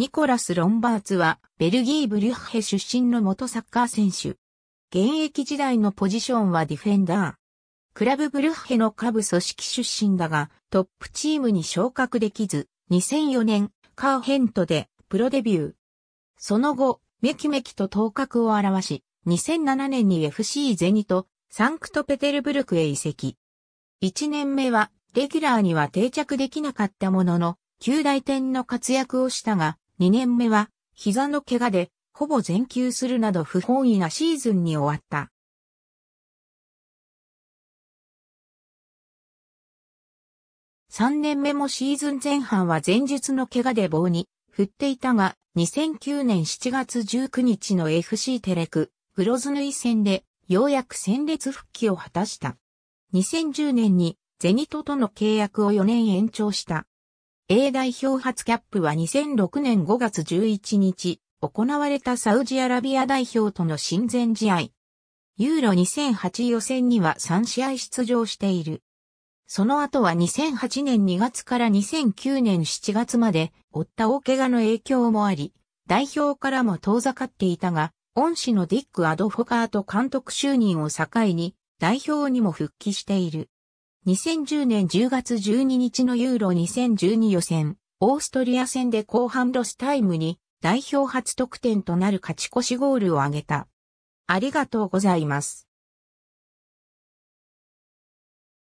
ニコラス・ロンバーツは、ベルギー・ブリュッヘ出身の元サッカー選手。現役時代のポジションはディフェンダー。クラブブルッヘの下部組織出身だが、トップチームに昇格できず、2004年、カーヘントでプロデビュー。その後、メキメキと頭角を現し、2007年に FC ゼニとサンクトペテルブルクへ移籍。1年目は、レギュラーには定着できなかったものの、旧大点の活躍をしたが、2年目は膝の怪我でほぼ全休するなど不本意なシーズンに終わった。3年目もシーズン前半は前述の怪我で棒に振っていたが、2009年7月19日の FC テレク、グロズヌイ戦で、ようやく戦列復帰を果たした。2010年に、ゼニトとの契約を4年延長した。A 代表初キャップは2006年5月11日、行われたサウジアラビア代表との親善試合。ユーロ2008予選には3試合出場している。その後は2008年2月から2009年7月まで、負った大怪我の影響もあり、代表からも遠ざかっていたが、恩師のディック・アドフォカート監督就任を境に、代表にも復帰している。2010年10月12日のユーロ2012予選、オーストリア戦で後半ロスタイムに代表初得点となる勝ち越しゴールを挙げた。ありがとうございます。